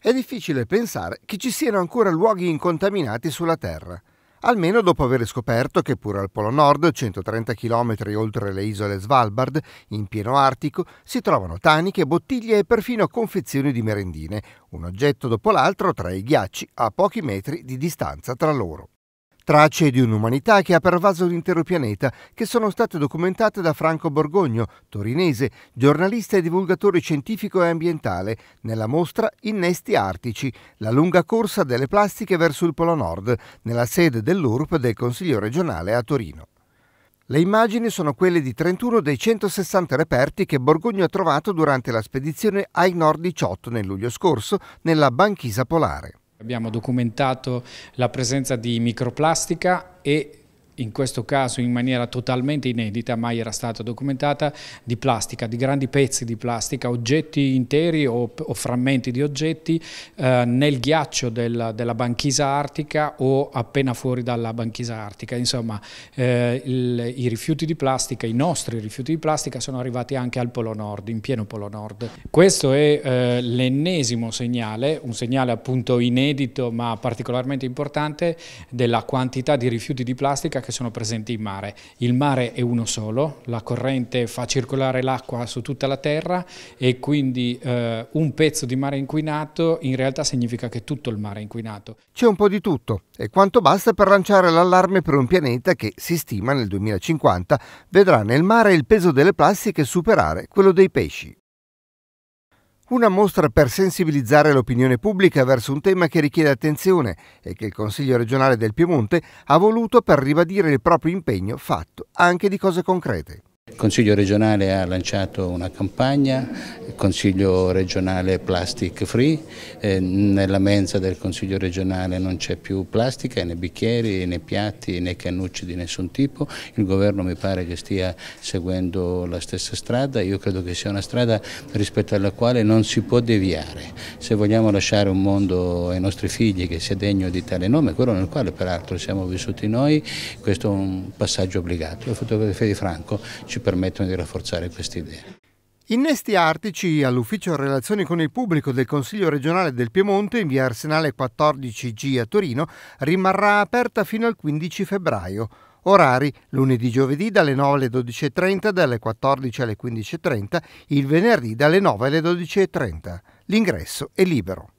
È difficile pensare che ci siano ancora luoghi incontaminati sulla Terra, almeno dopo aver scoperto che pure al Polo Nord, 130 km oltre le isole Svalbard, in pieno Artico, si trovano taniche, bottiglie e perfino confezioni di merendine, un oggetto dopo l'altro tra i ghiacci a pochi metri di distanza tra loro. Tracce di un'umanità che ha pervaso l'intero pianeta, che sono state documentate da Franco Borgogno, torinese, giornalista e divulgatore scientifico e ambientale, nella mostra Innesti Artici, la lunga corsa delle plastiche verso il Polo Nord, nella sede dell'URP del Consiglio regionale a Torino. Le immagini sono quelle di 31 dei 160 reperti che Borgogno ha trovato durante la spedizione Ai Nord 18 nel luglio scorso nella banchisa polare. Abbiamo documentato la presenza di microplastica e in questo caso in maniera totalmente inedita, mai era stata documentata, di plastica, di grandi pezzi di plastica, oggetti interi o, o frammenti di oggetti eh, nel ghiaccio del, della banchisa artica o appena fuori dalla banchisa artica. Insomma, eh, il, i rifiuti di plastica, i nostri rifiuti di plastica sono arrivati anche al Polo Nord, in pieno Polo Nord. Questo è eh, l'ennesimo segnale, un segnale appunto inedito ma particolarmente importante della quantità di rifiuti di plastica che sono presenti in mare. Il mare è uno solo, la corrente fa circolare l'acqua su tutta la terra e quindi eh, un pezzo di mare inquinato in realtà significa che tutto il mare è inquinato. C'è un po' di tutto e quanto basta per lanciare l'allarme per un pianeta che, si stima nel 2050, vedrà nel mare il peso delle plastiche superare quello dei pesci. Una mostra per sensibilizzare l'opinione pubblica verso un tema che richiede attenzione e che il Consiglio regionale del Piemonte ha voluto per ribadire il proprio impegno fatto anche di cose concrete. Consiglio regionale ha lanciato una campagna, il Consiglio regionale plastic free, eh, nella mensa del Consiglio regionale non c'è più plastica né bicchieri né piatti né cannucci di nessun tipo, il governo mi pare che stia seguendo la stessa strada, io credo che sia una strada rispetto alla quale non si può deviare, se vogliamo lasciare un mondo ai nostri figli che sia degno di tale nome, quello nel quale peraltro siamo vissuti noi, questo è un passaggio obbligato. La fotografia di Franco ci permettono di rafforzare queste idee. Innesti Artici all'ufficio relazioni con il pubblico del Consiglio regionale del Piemonte in via Arsenale 14G a Torino rimarrà aperta fino al 15 febbraio. Orari lunedì giovedì dalle 9 alle 12.30, dalle 14 alle 15.30, il venerdì dalle 9 alle 12.30. L'ingresso è libero.